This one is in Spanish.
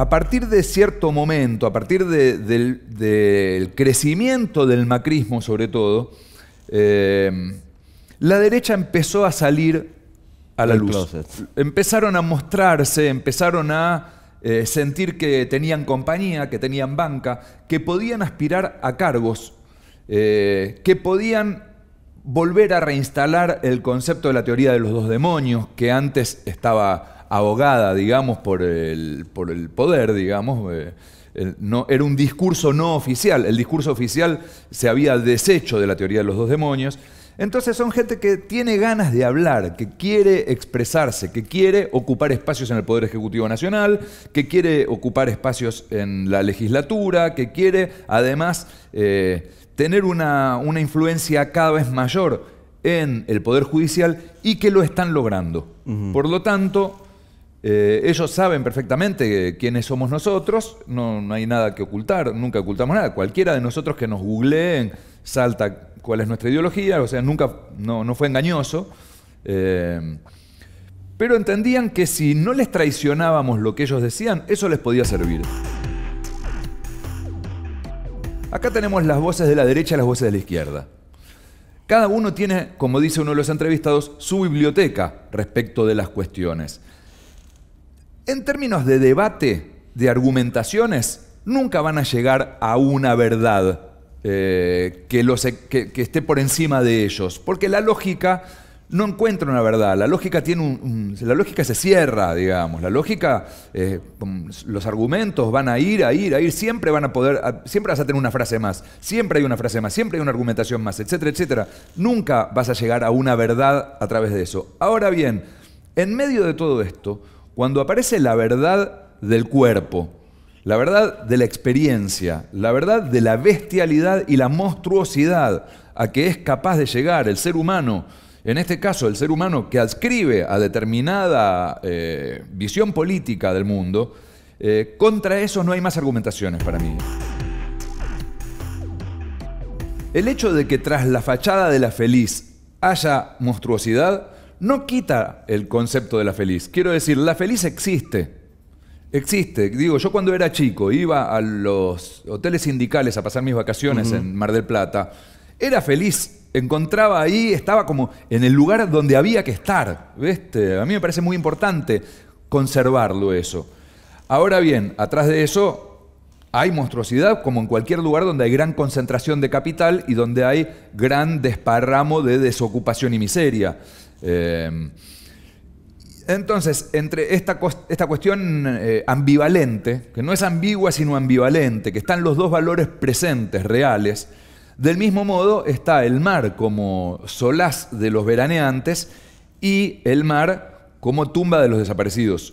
a partir de cierto momento, a partir del, crecimiento del macrismo sobre todo, eh, la derecha empezó a salir a la luz. Empezaron a mostrarse, empezaron a eh, sentir que tenían compañía, que tenían banca, que podían aspirar a cargos, eh, que podían volver a reinstalar el concepto de la teoría de los dos demonios, que antes estaba abogada, digamos, por el, por el poder, digamos, eh, no, era un discurso no oficial. El discurso oficial se había deshecho de la teoría de los dos demonios. Entonces son gente que tiene ganas de hablar, que quiere expresarse, que quiere ocupar espacios en el Poder Ejecutivo Nacional, que quiere ocupar espacios en la legislatura, que quiere además eh, tener una, una influencia cada vez mayor en el Poder Judicial y que lo están logrando. Por lo tanto, eh, ellos saben perfectamente eh, quiénes somos nosotros, no, hay nada que ocultar, nunca ocultamos nada. Cualquiera de nosotros que nos googleen salta cuál es nuestra ideología, o sea, nunca, fue engañoso. Eh, pero entendían que si no les traicionábamos lo que ellos decían, eso les podía servir. Acá tenemos las voces de la derecha y las voces de la izquierda. Cada uno tiene, como dice uno de los entrevistados, su biblioteca respecto de las cuestiones en términos de debate, de argumentaciones, nunca van a llegar a una verdad eh, e, que, esté por encima de ellos, porque la lógica no encuentra una verdad, la lógica, tiene la lógica se cierra, digamos, la lógica, eh, los argumentos van a ir, a ir, a ir, siempre van a poder, siempre vas a tener una frase más, siempre hay una frase más, siempre hay una argumentación más, etcétera, etcétera. Nunca vas a llegar a una verdad a través de eso. Ahora bien, en medio de todo esto, cuando aparece la verdad del cuerpo, la verdad de la experiencia, la verdad de la bestialidad y la monstruosidad a que es capaz de llegar el ser humano, en este caso, el ser humano que adscribe a determinada eh, visión política del mundo, eh, contra eso no hay más argumentaciones para mí. El hecho de que tras la fachada de la feliz haya monstruosidad no quita el concepto de la feliz. Quiero decir, la feliz existe. Existe. Digo, yo cuando era chico iba a los hoteles sindicales a pasar mis vacaciones en Mar del Plata. Era feliz. Encontraba ahí, estaba como en el lugar donde había que estar. A mí me parece muy importante conservarlo eso. Ahora bien, atrás de eso hay monstruosidad como en cualquier lugar donde hay gran concentración de capital y donde hay gran desparramo de desocupación y miseria. Eh, entonces, entre esta, esta cuestión eh, ambivalente, que no es ambigua sino ambivalente, que están los dos valores presentes, reales, del mismo modo está el mar como solaz de los veraneantes y el mar como tumba de los desaparecidos.